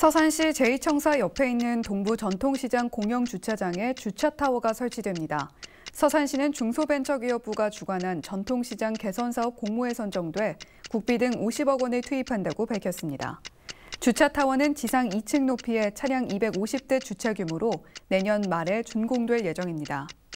서산시 제2청사 옆에 있는 동부 전통시장 공영 주차장에 주차타워가 설치됩니다. 서산시는 중소벤처기업부가 주관한 전통시장 개선사업 공모에 선정돼 국비 등 50억 원을 투입한다고 밝혔습니다. 주차타워는 지상 2층 높이의 차량 250대 주차 규모로 내년 말에 준공될 예정입니다.